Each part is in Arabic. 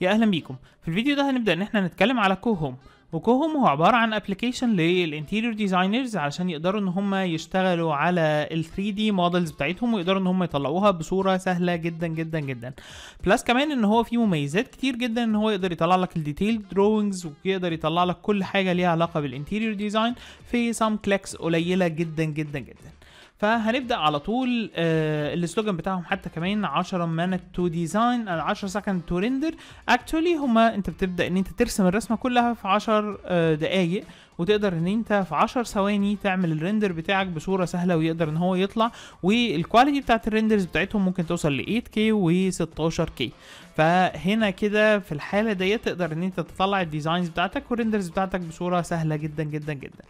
يا اهلا بيكم في الفيديو ده هنبدا ان احنا نتكلم على كوهوم وكوهوم هو عباره عن ابلكيشن للانتيريور ديزاينرز علشان يقدروا ان هم يشتغلوا على ال 3 دي مودلز بتاعتهم ويقدروا ان هم يطلعوها بصوره سهله جدا جدا جدا بلس كمان ان هو فيه مميزات كتير جدا ان هو يقدر يطلع لك الديتيل دروينجز ويقدر يطلع لك كل حاجه ليها علاقه بالانتيريور ديزاين في سام كليكس قليله جدا جدا جدا فهنبدا على طول آه السلوجن بتاعهم حتى كمان 10 مانت تو ديزاين 10 سكند تو ريندر اكشولي هما انت بتبدا ان انت ترسم الرسمه كلها في 10 آه دقائق وتقدر ان انت في 10 ثواني تعمل الريندر بتاعك بصوره سهله ويقدر ان هو يطلع والكواليتي بتاعت الريندرز بتاعتهم ممكن توصل ل 8 كي و 16 كي فهنا كده في الحاله ديت تقدر ان انت تطلع الديزاينز بتاعتك والريندرز بتاعتك بصوره سهله جدا جدا جدا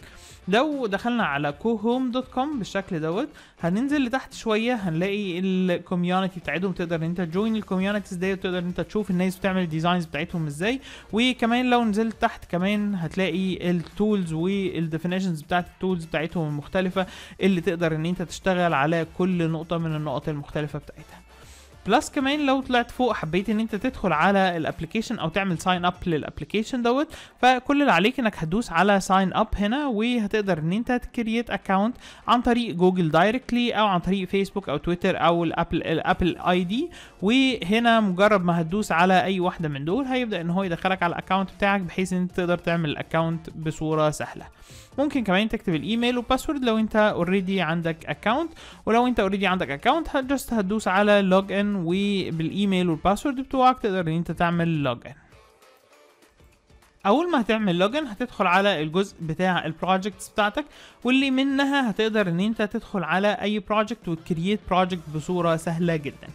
لو دخلنا على كوهوم دوت كوم بالشكل دوت هننزل لتحت شويه هنلاقي الكوميونتي بتاعتهم تقدر ان انت جوين الكوميونتيز ديت تقدر ان انت تشوف الناس بتعمل الديزاينز بتاعتهم ازاي وكمان لو نزلت تحت كمان هتلاقي التول التولز والديفينيشنز بتاعت التولز بتاعتهم المختلفه اللي تقدر ان انت تشتغل على كل نقطه من النقط المختلفه بتاعتها بلس كمان لو طلعت فوق حبيت ان انت تدخل على الابلكيشن او تعمل ساين اب للابلكيشن دوت فكل اللي عليك انك هتدوس على ساين اب هنا وهتقدر ان انت تكريت اكونت عن طريق جوجل دايركتلي او عن طريق فيسبوك او تويتر او الابل الابل اي دي وهنا مجرد ما هتدوس على اي واحده من دول هيبدا ان هو يدخلك على الاكونت بتاعك بحيث ان انت تقدر تعمل الاكونت بصوره سهله ممكن كمان تكتب الايميل والباسورد لو انت اوريدي عندك اكونت ولو انت اوريدي عندك اكونت جاست هتدوس على لوج ان وبالايميل والباسورد بتوعك تقدر ان انت تعمل لوج ان اول ما هتعمل لوجن هتدخل على الجزء بتاع البروجكتس بتاعتك واللي منها هتقدر ان انت تدخل على اي بروجكت وتكريت بروجكت بصوره سهله جدا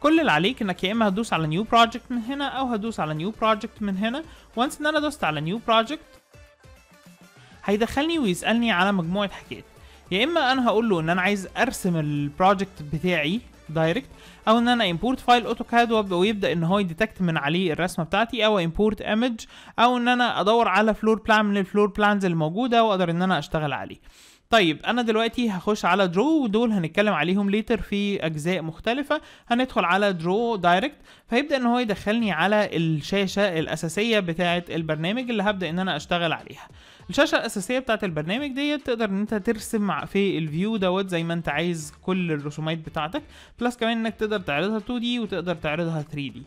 كل اللي عليك انك يا اما هتدوس على نيو بروجكت من هنا او هتدوس على نيو بروجكت من هنا وانس ان انا دوست على نيو بروجكت هيدخلني ويسالني على مجموعه حاجات يا اما انا هقول له ان انا عايز ارسم البروجكت بتاعي دايركت او ان انا امبورت فايل اوتوكاد ويبدا ان هو يديتكت من عليه الرسمه بتاعتي او امبورت ايمج او ان انا ادور على فلور بلان من الفلور بلانز الموجوده واقدر ان انا اشتغل عليه طيب انا دلوقتي هخش على درو ودول هنتكلم عليهم ليتر في اجزاء مختلفه هندخل على درو دايركت فيبدا ان هو يدخلني على الشاشه الاساسيه بتاعه البرنامج اللي هبدا ان انا اشتغل عليها الشاشه الاساسيه بتاعه البرنامج ديت تقدر ان انت ترسم في الفيو دوت زي ما انت عايز كل الرسومات بتاعتك بلس كمان انك تقدر تعرضها 2 d وتقدر تعرضها 3 d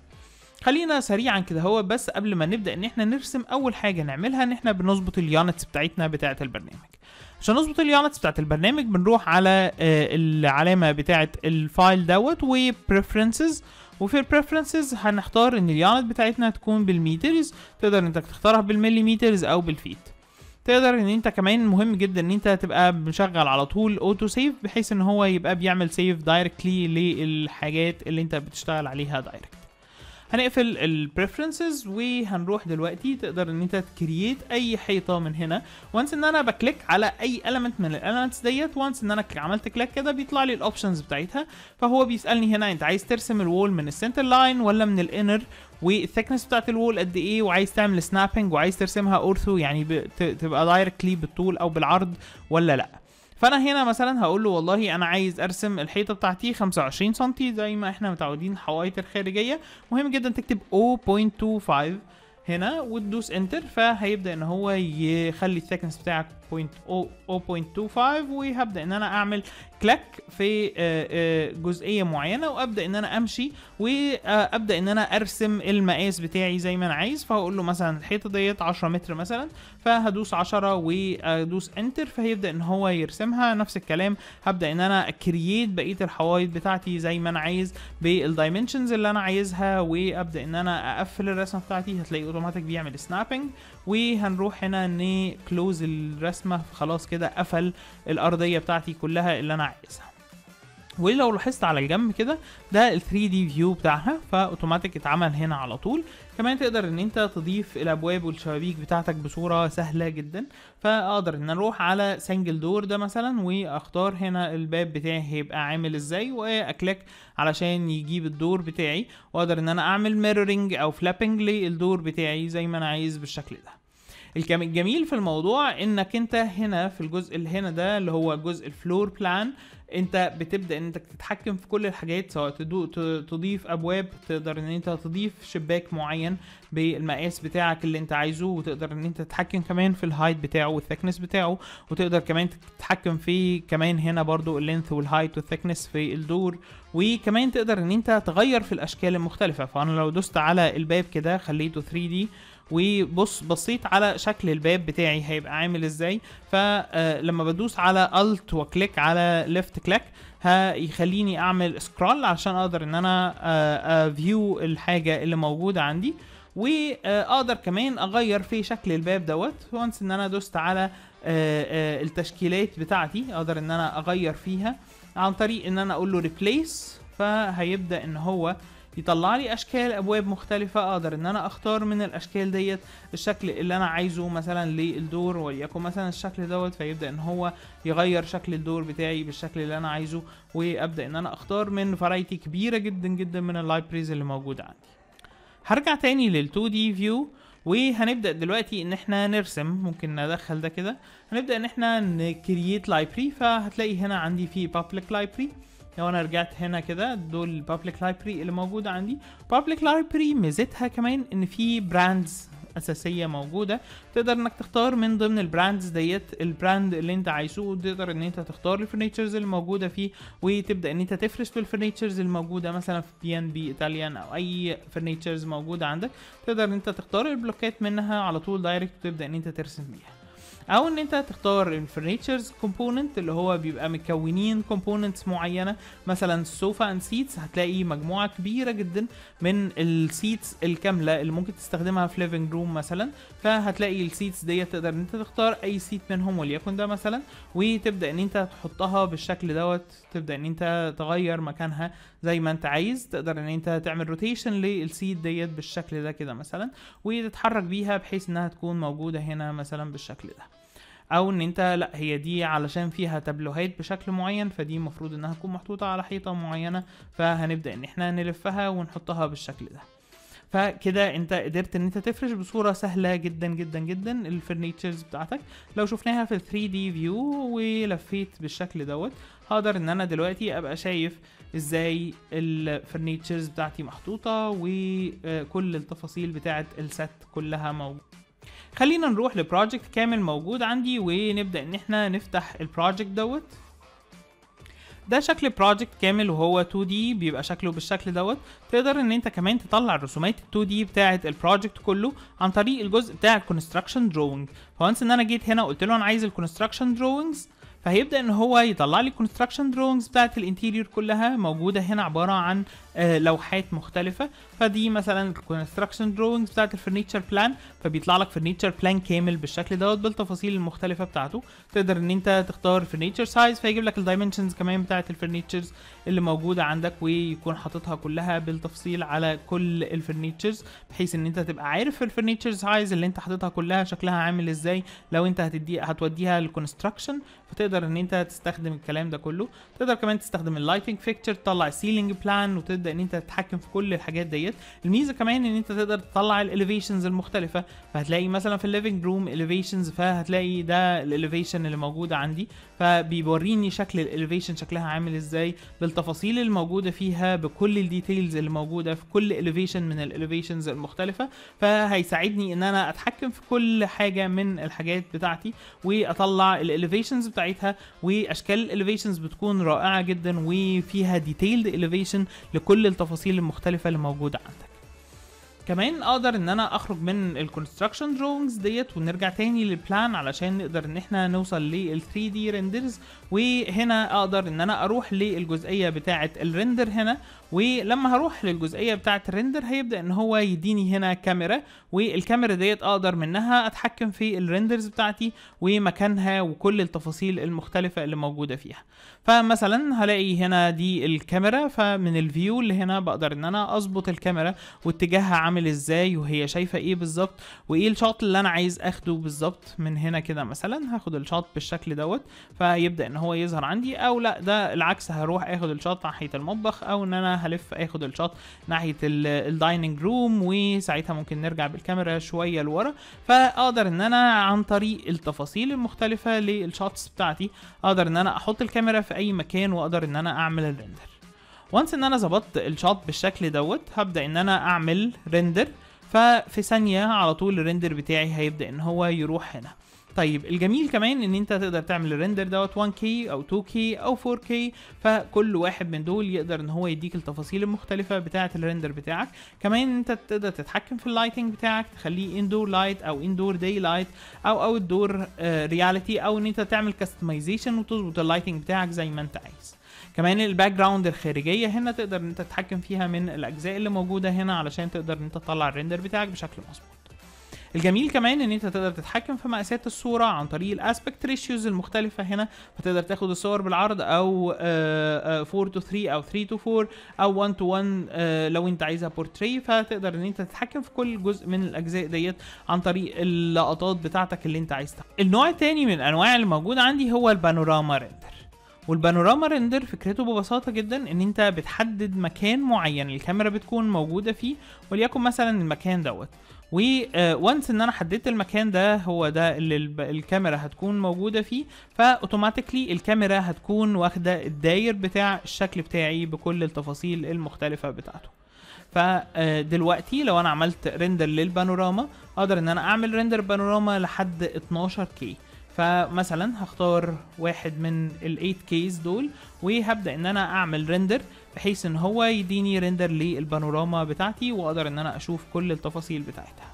خلينا سريعا كده هو بس قبل ما نبدا ان احنا نرسم اول حاجه نعملها ان احنا بنظبط اليونتس بتاعتنا بتاعه البرنامج عشان نظبط اليونتس بتاعت البرنامج بنروح على آه، العلامه بتاعه الفايل دوت وبريفرنسز وفي البريفرنسز هنختار ان اليونت بتاعتنا تكون بالميترز تقدر انك تختارها بالمليمترز او بالفيت تقدر ان انت كمان مهم جدا ان انت تبقى مشغل على طول اوتو سيف بحيث ان هو يبقى بيعمل سيف دايركتلي للحاجات اللي انت بتشتغل عليها دايركت هنقفل البريفرنسز وهنروح دلوقتي تقدر ان انت تكرييت اي حيطه من هنا وانس ان انا بكليك على اي element من الاليمنتس ديت وانس ان انا عملت كليك كده بيطلع لي الاوبشنز بتاعتها فهو بيسالني هنا انت عايز ترسم الوول من السنتر لاين ولا من الانر والثيكنس بتاعت الوول قد ايه وعايز تعمل سنابنج وعايز ترسمها اورثو يعني تبقى دايركتلي بالطول او بالعرض ولا لا فانا هنا مثلا هقول له والله انا عايز ارسم الحيطه بتاعتي 25 سم زي ما احنا متعودين الحوائط الخارجيه مهم جدا تكتب 0.25 هنا وتدوس انتر فهيبدا ان هو يخلي الثيكنس بتاعك 0.25 وهبدا ان انا اعمل كلاك في آه، آه، جزئيه معينه وابدا ان انا امشي وابدا ان انا ارسم المقاس بتاعي زي ما انا عايز فهقول له مثلا الحيطه ديت 10 متر مثلا فهدوس 10 وادوس انتر فهيبدا ان هو يرسمها نفس الكلام هبدا ان انا اكرييت بقيه الحوايط بتاعتي زي ما انا عايز بالدايمنشنز اللي انا عايزها وابدا ان انا اقفل الرسمه بتاعتي هتلاقي اوتوماتيك بيعمل سنابنج وهنروح هنا نكلوز الرسمه خلاص كده قفل الارضيه بتاعتي كلها اللي انا عايزها ولو لاحظت على الجنب كده ده ال 3 دي فيو بتاعها فاوتوماتيك اتعمل هنا على طول كمان تقدر ان انت تضيف الابواب والشبابيك بتاعتك بصوره سهله جدا فاقدر ان اروح على سنجل دور ده مثلا واختار هنا الباب بتاعي هيبقى عامل ازاي واكليك علشان يجيب الدور بتاعي واقدر ان انا اعمل ميرورنج او فلابنج للدور بتاعي زي ما انا عايز بالشكل ده الجميل في الموضوع انك انت هنا في الجزء اللي هنا ده اللي هو جزء الفلور بلان انت بتبدا ان انت تتحكم في كل الحاجات سواء تضيف ابواب تقدر ان انت تضيف شباك معين بالمقاس بتاعك اللي انت عايزه وتقدر ان انت تتحكم كمان في الهايت بتاعه والثكنس بتاعه وتقدر كمان تتحكم في كمان هنا برضو اللينث والهايت والثكنس في الدور وكمان تقدر ان انت تغير في الاشكال المختلفه فانا لو دوست على الباب كده خليته 3 دي وبص بصيت على شكل الباب بتاعي هيبقى عامل ازاي فلما آه، بدوس على الت وكليك على ليفت كليك هيخليني اعمل سكرول عشان اقدر ان انا فيو آه، آه، الحاجه اللي موجوده عندي واقدر كمان اغير في شكل الباب دوت وانس ان انا دوست على التشكيلات بتاعتي اقدر ان انا اغير فيها عن طريق ان انا اقول له ريبليس فهيبدا ان هو بيطلع لي اشكال ابواب مختلفه اقدر ان انا اختار من الاشكال ديت الشكل اللي انا عايزه مثلا للدور وليكن مثلا الشكل دوت فيبدا ان هو يغير شكل الدور بتاعي بالشكل اللي انا عايزه وابدا ان انا اختار من فرايتي كبيره جدا جدا من اللايبريز اللي موجوده عندي هرجع تاني لل 2 دي فيو وهنبدا دلوقتي ان احنا نرسم ممكن ندخل ده كده هنبدا ان احنا نكرييت لايبري فهتلاقي هنا عندي في بابليك لايبري لو انا رجعت هنا كده دول البابليك لايبرري اللي موجوده عندي بابليك لايبرري ميزتها كمان ان في براندز اساسيه موجوده تقدر انك تختار من ضمن البراندز ديت البراند اللي انت عايزه وتقدر ان انت تختار الفرنيتشرز اللي موجوده فيه وتبدا ان انت تفرش في الفرنيتشرز الموجوده مثلا في بي ان بي ايطاليان او اي فرنيتشرز موجوده عندك تقدر ان انت تختار البلوكات منها على طول دايركت وتبدا ان انت ترسم بيها او ان انت تختار الفرنيتشرز كومبوننت اللي هو بيبقى مكونين كومبوننتس معينه مثلا السوفا اند سيتس هتلاقي مجموعه كبيره جدا من السيتس الكامله اللي ممكن تستخدمها في ليفنج روم مثلا فهتلاقي السيتس ديت تقدر ان انت تختار اي سيت منهم وليكن ده مثلا وتبدا ان انت تحطها بالشكل دوت تبدا ان انت تغير مكانها زي ما انت عايز تقدر ان انت تعمل روتيشن للسيت ديت بالشكل ده كده مثلا وتتحرك بيها بحيث انها تكون موجوده هنا مثلا بالشكل ده او ان انت لا هي دي علشان فيها تابلوهات بشكل معين فدي المفروض انها تكون محطوطه على حيطه معينه فهنبدا ان احنا نلفها ونحطها بالشكل ده فكده انت قدرت ان انت تفرش بصوره سهله جدا جدا جدا الفرنيتشرز بتاعتك لو شفناها في 3 دي فيو ولفيت بالشكل دوت هقدر ان انا دلوقتي ابقى شايف ازاي الفرنيتشرز بتاعتي محطوطه وكل التفاصيل بتاعه الست كلها موجوده خلينا نروح لبروجكت كامل موجود عندي ونبدأ ان احنا نفتح البروجكت دوت ده شكل بروجكت كامل وهو 2D بيبقى شكله بالشكل دوت تقدر ان انت كمان تطلع رسومات ال 2D بتاعه البروجكت كله عن طريق الجزء بتاع الكونستراكشن دروينج فوانس ان انا جيت هنا قلت له انا عايز الكونستراكشن دروينجز فهيبدا ان هو يطلع لي الكونستراكشن دروينجز بتاعه الانتيريور كلها موجوده هنا عباره عن آه، لوحات مختلفه فدي مثلا الكونستراكشن دروينجز بتاعت الفرنيتشر بلان فبيطلع لك فرنيتشر بلان كامل بالشكل دوت بالتفاصيل المختلفه بتاعته تقدر ان انت تختار فرنيتشر سايز فيجيب لك الدايمنشنز كمان بتاعت الفرنيتشرز اللي موجوده عندك ويكون حاططها كلها بالتفصيل على كل الفرنيتشرز بحيث ان انت تبقى عارف الفرنيتشر سايز اللي انت حاططها كلها شكلها عامل ازاي لو انت هتدي هتوديها للكونستراكشن فتقدر ان انت تستخدم الكلام ده كله تقدر كمان تستخدم اللايتنج فيكتشر تطلع سيلينج بلان وتقدر تبدا ان انت تتحكم في كل الحاجات ديت الميزه كمان ان انت تقدر تطلع الاليفيشنز المختلفه فهتلاقي مثلا في الليفنج روم اليفيشنز فهتلاقي ده الاليفيشن اللي موجود عندي فبيوريني شكل الاليفيشن شكلها عامل ازاي بالتفاصيل اللي موجوده فيها بكل الديتيلز اللي موجوده في كل اليفيشن من الاليفيشنز المختلفه فهيساعدني ان انا اتحكم في كل حاجه من الحاجات بتاعتي واطلع الاليفيشنز بتاعتها واشكال الاليفيشنز بتكون رائعه جدا وفيها ديتيلد اليفيشن لكل كل التفاصيل المختلفه اللي موجوده عندك كمان اقدر ان انا اخرج من الكونستراكشن دروينجز ديت ونرجع تاني للبلان علشان نقدر ان احنا نوصل لل 3 دي ريندرز وهنا اقدر ان انا اروح للجزئيه بتاعه الريندر هنا ولما هروح للجزئيه بتاعه الريندر هيبدا ان هو يديني هنا كاميرا والكاميرا ديت اقدر منها اتحكم في الريندرز بتاعتي ومكانها وكل التفاصيل المختلفه اللي موجوده فيها فمثلا هلاقي هنا دي الكاميرا فمن الفيو اللي هنا بقدر ان انا اظبط الكاميرا واتجاهها عامل ازاي وهي شايفه ايه بالظبط وايه الشوت اللي انا عايز اخده بالظبط من هنا كده مثلا هاخد الشوت بالشكل دوت فيبدا ان هو يظهر عندي او لا ده العكس هروح اخد الشوت ناحيه المطبخ او ان انا هلف اخد الشوت ناحيه الدايننج روم وساعتها ممكن نرجع بالكاميرا شويه لورا فاقدر ان انا عن طريق التفاصيل المختلفه للشوتس بتاعتي اقدر ان انا احط الكاميرا في اي مكان واقدر ان انا اعمل الريندر وانس ان انا ظبطت الشوت بالشكل دوت هبدا ان انا اعمل ريندر ففي ثانيه على طول الريندر بتاعي هيبدا ان هو يروح هنا طيب الجميل كمان ان انت تقدر تعمل الريندر دوت 1K او 2K او 4K فكل واحد من دول يقدر ان هو يديك التفاصيل المختلفه بتاعه الريندر بتاعك كمان انت تقدر تتحكم في اللايتنج بتاعك تخليه اندور لايت او اندور داي لايت او اوت دور رياليتي او ان انت تعمل كاستمايزيشن وتظبط اللايتنج بتاعك زي ما انت عايز كمان الباك جراوند الخارجيه هنا تقدر ان انت تتحكم فيها من الاجزاء اللي موجوده هنا علشان تقدر ان انت تطلع الريندر بتاعك بشكل مظبوط الجميل كمان ان انت تقدر تتحكم في مقاسات الصوره عن طريق الاسبكت ريشيوز المختلفه هنا فتقدر تاخد الصور بالعرض او 4 تو 3 او 3 تو 4 او 1 تو 1 لو انت عايزها بورتري فتقدر ان انت تتحكم في كل جزء من الاجزاء ديت عن طريق اللقطات بتاعتك اللي انت عايزها النوع الثاني من انواع الموجود عندي هو البانوراما ريندر والبانوراما ريندر فكرته ببساطه جدا ان انت بتحدد مكان معين الكاميرا بتكون موجوده فيه وليكن مثلا المكان دوت وانس آه، ان انا حددت المكان ده هو ده اللي الكاميرا هتكون موجوده فيه فاوتوماتيكلي الكاميرا هتكون واخده الداير بتاع الشكل بتاعي بكل التفاصيل المختلفه بتاعته فدلوقتي آه، لو انا عملت ريندر للبانوراما اقدر ان انا اعمل ريندر بانوراما لحد 12 كي فمثلا هختار واحد من ال 8 كيز دول وهبدا ان انا اعمل ريندر بحيث ان هو يديني ريندر للبانوراما بتاعتي واقدر ان انا اشوف كل التفاصيل بتاعتها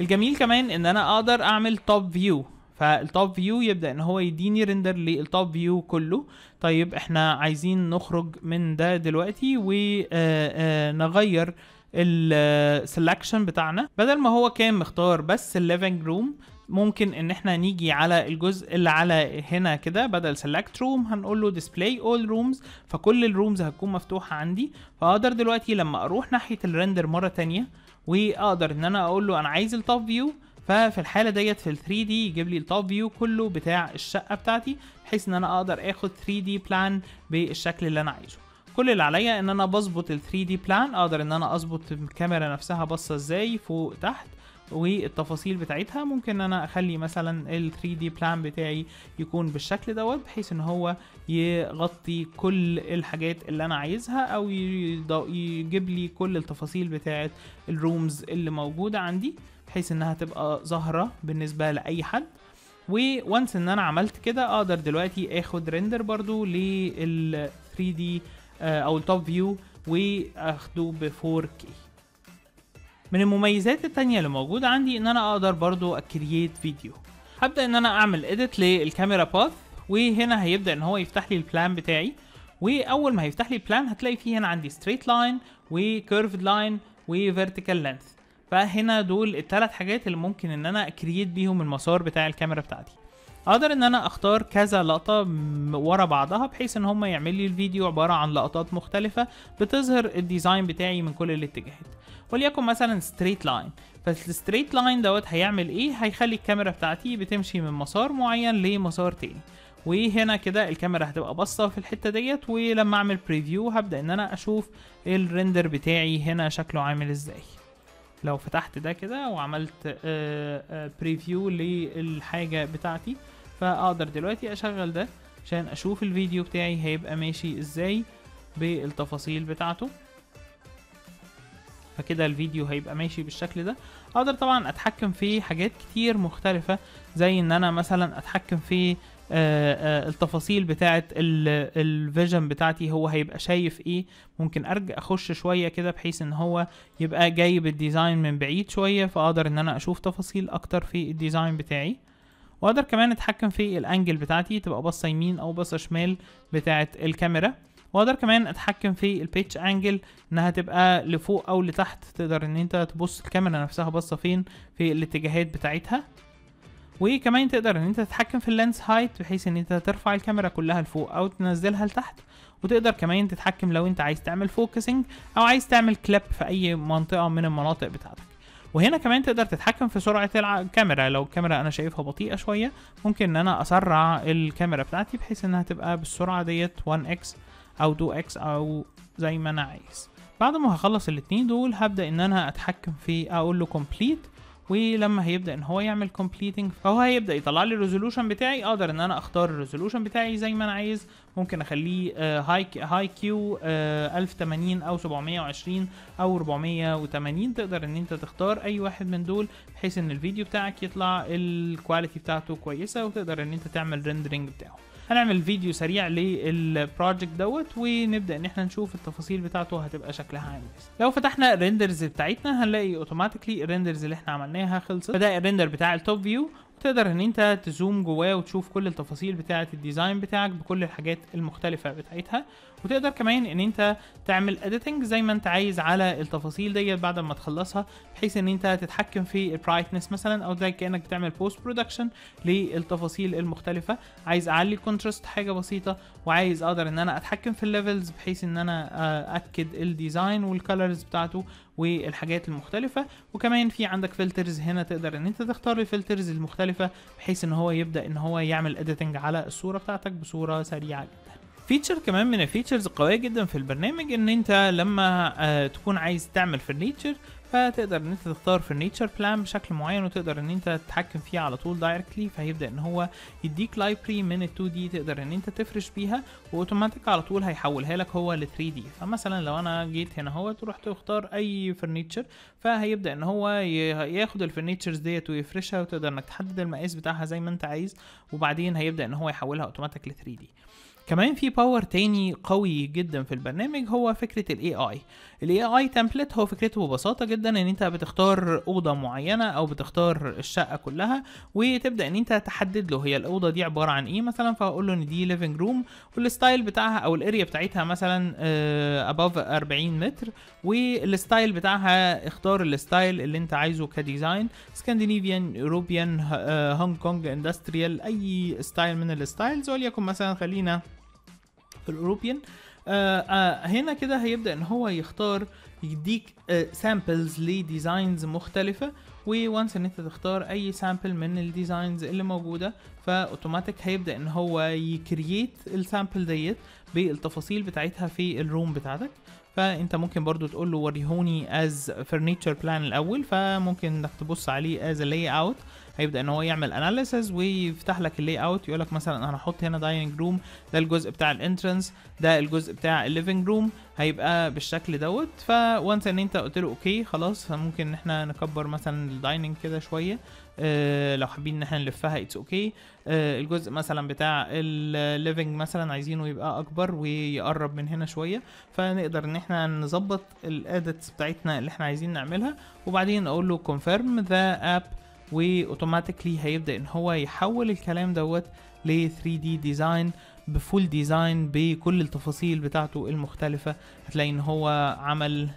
الجميل كمان ان انا اقدر اعمل توب فيو فالتوب فيو يبدا ان هو يديني ريندر للتوب فيو كله طيب احنا عايزين نخرج من ده دلوقتي ونغير آه، آه، السلكشن آه، بتاعنا بدل ما هو كان مختار بس الليفنج روم ممكن ان احنا نيجي على الجزء اللي على هنا كده بدل select room هنقول له display all rooms فكل الرومز هتكون مفتوحه عندي فاقدر دلوقتي لما اروح ناحيه الريندر مره تانية واقدر ان انا اقول له انا عايز التوب فيو ففي الحاله ديت في ال 3 دي يجيب لي التوب فيو كله بتاع الشقه بتاعتي بحيث ان انا اقدر اخد 3 دي بلان بالشكل اللي انا عايزه كل اللي عليا ان انا بظبط ال 3 دي بلان اقدر ان انا اظبط الكاميرا نفسها باصه ازاي فوق تحت والتفاصيل بتاعتها ممكن انا اخلي مثلا ال 3 دي بلان بتاعي يكون بالشكل دوت بحيث ان هو يغطي كل الحاجات اللي انا عايزها او يجيب لي كل التفاصيل بتاعت الرومز اللي موجوده عندي بحيث انها تبقى ظاهره بالنسبه لاي حد وونس ان انا عملت كده اقدر دلوقتي اخد ريندر برضو لل 3 دي آه، او التوب فيو واخده ب 4K من المميزات التانية اللي موجودة عندي ان انا اقدر برضو اكرييت فيديو هبدا ان انا اعمل اديت للكاميرا باث وهنا هيبدا ان هو يفتح لي البلان بتاعي واول ما هيفتح لي البلان هتلاقي فيه هنا عندي ستريت لاين وكيرفد لاين وفيرتيكال لينث فهنا دول الثلاث حاجات اللي ممكن ان انا اكرييت بيهم المسار بتاع الكاميرا بتاعتي اقدر ان انا اختار كذا لقطه ورا بعضها بحيث ان هم يعمل لي الفيديو عباره عن لقطات مختلفه بتظهر الديزاين بتاعي من كل الاتجاهات وليكن مثلا ستريت لاين فالستريت لاين دوت هيعمل ايه هيخلي الكاميرا بتاعتي بتمشي من مسار معين لمسار تاني وهنا كده الكاميرا هتبقى باصه في الحته ديت ولما اعمل بريفيو هبدا ان انا اشوف الريندر بتاعي هنا شكله عامل ازاي لو فتحت ده كده وعملت بريفيو آه، آه، للحاجه بتاعتي فاقدر دلوقتي اشغل ده عشان اشوف الفيديو بتاعي هيبقى ماشي ازاي بالتفاصيل بتاعته فكده الفيديو هيبقى ماشي بالشكل ده اقدر طبعا اتحكم في حاجات كتير مختلفة زي ان انا مثلا اتحكم في آه، آه، التفاصيل بتاعه الفيجن بتاعتي هو هيبقى شايف ايه ممكن ارجع اخش شويه كده بحيث ان هو يبقى جايب الديزاين من بعيد شويه فاقدر ان انا اشوف تفاصيل اكتر في الديزاين بتاعي واقدر كمان اتحكم في الانجل بتاعتي تبقى باصه يمين او باصه شمال بتاعه الكاميرا واقدر كمان اتحكم في البيتش انجل انها تبقى لفوق او لتحت تقدر ان انت تبص الكاميرا نفسها باصه فين في الاتجاهات بتاعتها وكمان تقدر ان انت تتحكم في اللانس هايت بحيث ان انت ترفع الكاميرا كلها لفوق او تنزلها لتحت وتقدر كمان تتحكم لو انت عايز تعمل فوكسنج او عايز تعمل كلاب في اي منطقه من المناطق بتاعتك وهنا كمان تقدر تتحكم في سرعه الكاميرا لو الكاميرا انا شايفها بطيئه شويه ممكن ان انا اسرع الكاميرا بتاعتي بحيث انها تبقى بالسرعه ديت 1x او 2x او زي ما انا عايز بعد ما هخلص الاتنين دول هبدا ان انا اتحكم في اقول له كومبليت ولما هيبدا ان هو يعمل كومبليتنج فهو هيبدا يطلع لي الريزولوشن بتاعي اقدر ان انا اختار الريزولوشن بتاعي زي ما انا عايز ممكن اخليه هاي هاي كيو 1080 او 720 او 480 تقدر ان انت تختار اي واحد من دول بحيث ان الفيديو بتاعك يطلع الكواليتي بتاعته كويسه وتقدر ان انت تعمل ريندرنج بتاعه هنعمل فيديو سريع للبروجكت دوت ونبدا ان احنا نشوف التفاصيل بتاعته هتبقى شكلها عامل ازاي لو فتحنا الريندرز بتاعتنا هنلاقي اوتوماتيكلي الريندرز اللي احنا عملناها خلصت بدا الريندر بتاع التوب فيو تقدر ان انت تزوم جواه وتشوف كل التفاصيل بتاعه الديزاين بتاعك بكل الحاجات المختلفه بتاعتها وتقدر كمان ان انت تعمل اديتنج زي ما انت عايز على التفاصيل ديت بعد ما تخلصها بحيث ان انت تتحكم في البرايتنس مثلا او زي كانك بتعمل بوست برودكشن للتفاصيل المختلفه عايز اعلي الكونتراست حاجه بسيطه وعايز اقدر ان انا اتحكم في الليفلز بحيث ان انا اكد الديزاين والكالرز بتاعته والحاجات المختلفة وكمان في عندك فلترز هنا تقدر ان انت تختار الفلترز المختلفة بحيث ان هو يبدأ ان هو يعمل اديتنج على الصورة بتاعتك بصورة سريعة جدا فيتشر كمان من الفيتشرز القوية جدا في البرنامج ان انت لما آه، تكون عايز تعمل فرنيتشر فتقدر ان انت تختار فرنيتشر بلان بشكل معين وتقدر ان انت تتحكم فيه على طول دايركتلي فهيبدا ان هو يديك لايبري من ال 2 دي تقدر ان انت تفرش بيها واوتوماتيك على طول هيحولها لك هو ل 3 دي فمثلا لو انا جيت هنا هو تروح تختار اي فرنيتشر فهيبدا ان هو ياخد الفرنيتشرز ديت ويفرشها وتقدر انك تحدد المقاس بتاعها زي ما انت عايز وبعدين هيبدا ان هو يحولها اوتوماتيك ل 3 دي كمان في باور تاني قوي جدا في البرنامج هو فكرة الاي اي الاي اي template هو فكرته ببساطة جدا ان انت بتختار اوضة معينة او بتختار الشقة كلها وتبدأ ان انت تحدد له هي الاوضة دي عبارة عن ايه مثلا فاقول له ان دي ليفنج روم والستايل بتاعها او الاريا بتاعتها مثلا اباف آه، 40 متر والستايل بتاعها اختار الستايل اللي انت عايزه كديزاين سكندنيفيان يوروبيان هونج كونج اندستريال اي ستايل من الستايلز وليكن مثلا خلينا الاوروبيان آه آه هنا كده هيبدا ان هو يختار يديك سامبلز آه، لديزاينز مختلفه وونس ان انت تختار اي سامبل من الديزاينز اللي موجوده فاوتوماتيك هيبدا ان هو يكرييت السامبل ديت بالتفاصيل بتاعتها في الروم بتاعتك فانت ممكن برضو تقول له وريهوني از فرنيتشر بلان الاول فممكن انك تبص عليه از لاي اوت هيبدا ان هو يعمل اناليسز ويفتح لك اللاي اوت يقول لك مثلا انا هحط هنا دايننج روم ده الجزء بتاع الانترنس ده الجزء بتاع الليفنج روم هيبقى بالشكل دوت فوانس ان انت قلت له اوكي خلاص ممكن ان احنا نكبر مثلا الدايننج كده شويه اه لو حابين ان احنا نلفها اتس اوكي اه الجزء مثلا بتاع الليفنج مثلا عايزينه يبقى اكبر ويقرب من هنا شويه فنقدر ان احنا نظبط الادتس بتاعتنا اللي احنا عايزين نعملها وبعدين اقول له كونفيرم ذا اب واوتوماتيكلي هيبدا ان هو يحول الكلام دوت ل 3 دي ديزاين بفول ديزاين بكل التفاصيل بتاعته المختلفة هتلاقي ان هو عمل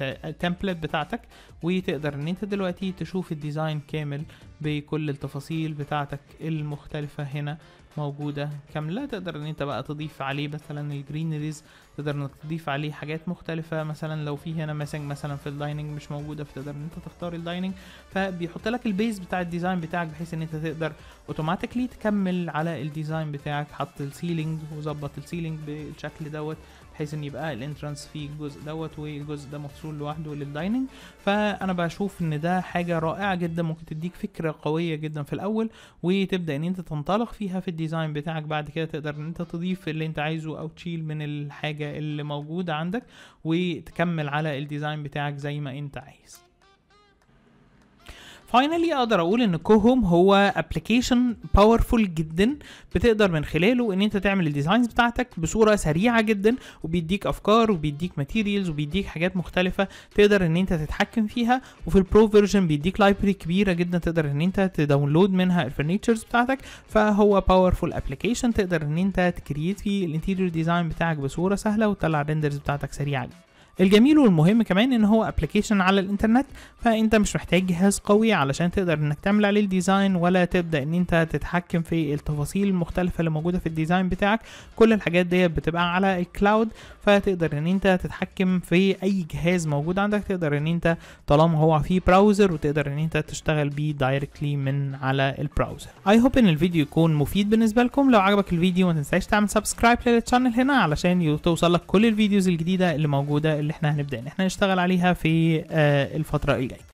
التمبلت بتاعتك وتقدر ان انت دلوقتي تشوف الديزاين كامل بكل التفاصيل بتاعتك المختلفة هنا موجودة كاملة تقدر ان انت بقى تضيف عليه مثلا الجرينريز تقدر انك تضيف عليه حاجات مختلفة مثلا لو في هنا مسنج مثلا في الدايننج مش موجودة فتقدر ان انت تختار الدايننج فبيحط لك البيز بتاع الديزاين بتاعك بحيث ان انت تقدر اوتوماتيكلي تكمل على الديزاين بتاعك حط السيلينج وظبط السيلينج بالشكل دوت بحيث ان يبقى الانترانس فيه الجزء دوت والجزء ده مفصول لوحده للدايننج فانا بشوف ان ده حاجه رائعه جدا ممكن تديك فكره قويه جدا في الاول وتبدا ان انت تنطلق فيها في الديزاين بتاعك بعد كده تقدر ان انت تضيف اللي انت عايزه او تشيل من الحاجه اللي موجوده عندك وتكمل على الديزاين بتاعك زي ما انت عايز فاينلي اقدر اقول ان كوهوم هو ابلكيشن باورفول جدا بتقدر من خلاله ان انت تعمل الديزاينز بتاعتك بصوره سريعه جدا وبيديك افكار وبيديك ماتيريالز وبيديك حاجات مختلفه تقدر ان انت تتحكم فيها وفي البرو فيرجن بيديك لايبرري كبيره جدا تقدر ان انت تداونلود منها الفرنيتشرز بتاعتك فهو باورفول ابلكيشن تقدر ان انت تكريت فيه الانتيريور ديزاين بتاعك بصوره سهله وتطلع الريندرز بتاعتك سريعه جدا الجميل والمهم كمان ان هو ابلكيشن على الانترنت فانت مش محتاج جهاز قوي علشان تقدر انك تعمل عليه الديزاين ولا تبدا ان انت تتحكم في التفاصيل المختلفه اللي موجوده في الديزاين بتاعك كل الحاجات ديت بتبقى على الكلاود فتقدر ان انت تتحكم في اي جهاز موجود عندك تقدر ان انت طالما هو في براوزر وتقدر ان انت تشتغل بيه دايركتلي من على البراوزر اي هوب ان الفيديو يكون مفيد بالنسبه لكم لو عجبك الفيديو ما تنساش تعمل سبسكرايب للشانل هنا علشان توصل لك كل الفيديوز الجديده اللي موجوده اللي احنا هنبدا ان احنا نشتغل عليها في آه، الفتره الجايه